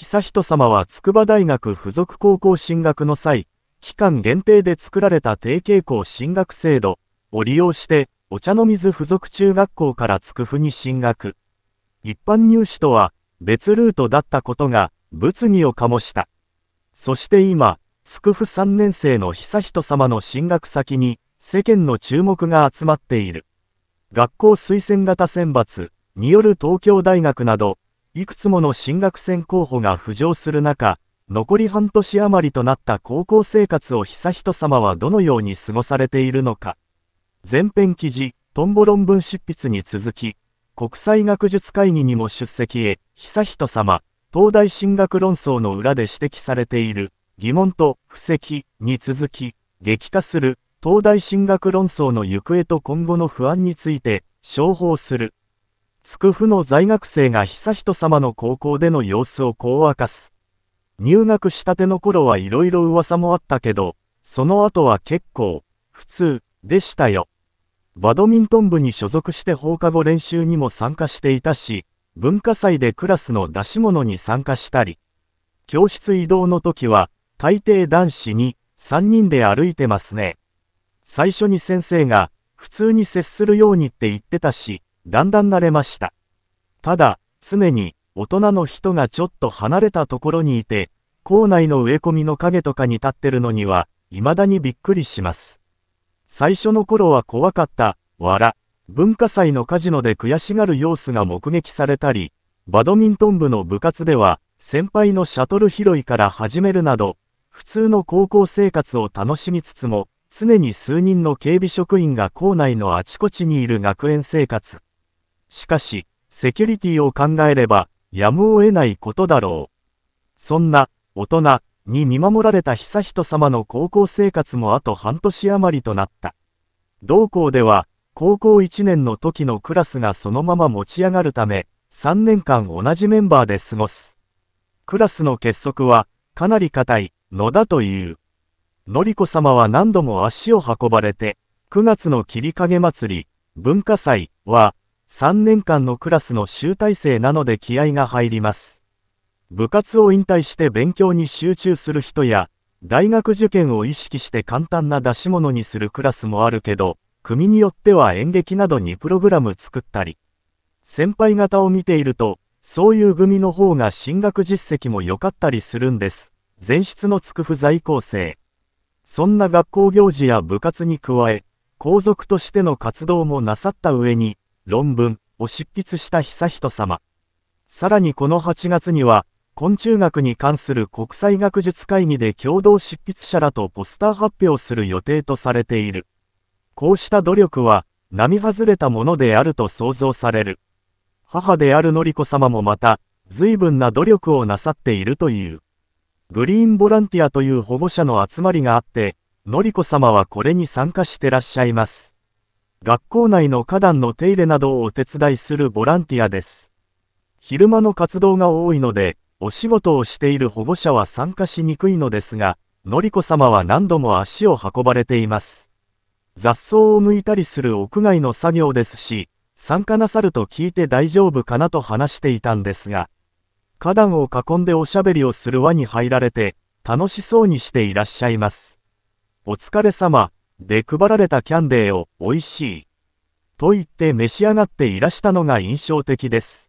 悠仁さまは筑波大学附属高校進学の際、期間限定で作られた定型校進学制度を利用して、お茶の水附属中学校から筑府に進学。一般入試とは別ルートだったことが物議を醸した。そして今、筑府3年生の悠仁さまの進学先に世間の注目が集まっている。学校推薦型選抜による東京大学などいくつもの進学選候補が浮上する中、残り半年余りとなった高校生活を悠仁さまはどのように過ごされているのか。前編記事、トンボ論文執筆に続き、国際学術会議にも出席へ、悠仁さま、東大進学論争の裏で指摘されている、疑問と布石に続き、激化する、東大進学論争の行方と今後の不安について、商法する、筑フの在学生が悠仁さまの高校での様子をこう明かす。入学したての頃はいろいろ噂もあったけど、その後は結構、普通、でしたよ。バドミントン部に所属して放課後練習にも参加していたし、文化祭でクラスの出し物に参加したり、教室移動の時は、大抵男子に、3人で歩いてますね。最初に先生が、普通に接するようにって言ってたし、だんだん慣れました。ただ、常に大人の人がちょっと離れたところにいて、校内の植え込みの影とかに立ってるのには、未だにびっくりします。最初の頃は怖かった、わら、文化祭のカジノで悔しがる様子が目撃されたり、バドミントン部の部活では、先輩のシャトル拾いから始めるなど、普通の高校生活を楽しみつつも、常に数人の警備職員が校内のあちこちにいる学園生活。しかし、セキュリティを考えれば、やむを得ないことだろう。そんな、大人、に見守られた悠仁さまの高校生活もあと半年余りとなった。同校では、高校1年の時のクラスがそのまま持ち上がるため、3年間同じメンバーで過ごす。クラスの結束は、かなり固い、のだという。のりこさまは何度も足を運ばれて、9月の切り祭り、文化祭は、3年間のクラスの集大成なので気合が入ります。部活を引退して勉強に集中する人や、大学受験を意識して簡単な出し物にするクラスもあるけど、組によっては演劇などにプログラム作ったり、先輩方を見ていると、そういう組の方が進学実績も良かったりするんです。前室のつく不在校生。そんな学校行事や部活に加え、皇族としての活動もなさった上に、論文を執筆した悠仁さま。さらにこの8月には、昆虫学に関する国際学術会議で共同執筆者らとポスター発表する予定とされている。こうした努力は、並外れたものであると想像される。母であるのりこ様もまた、随分な努力をなさっているという。グリーンボランティアという保護者の集まりがあって、のりこ様はこれに参加してらっしゃいます。学校内の花壇の手入れなどをお手伝いするボランティアです。昼間の活動が多いので、お仕事をしている保護者は参加しにくいのですが、のりこ様は何度も足を運ばれています。雑草を剥いたりする屋外の作業ですし、参加なさると聞いて大丈夫かなと話していたんですが、花壇を囲んでおしゃべりをする輪に入られて、楽しそうにしていらっしゃいます。お疲れ様、で配られたキャンデーを美味しいと言って召し上がっていらしたのが印象的です。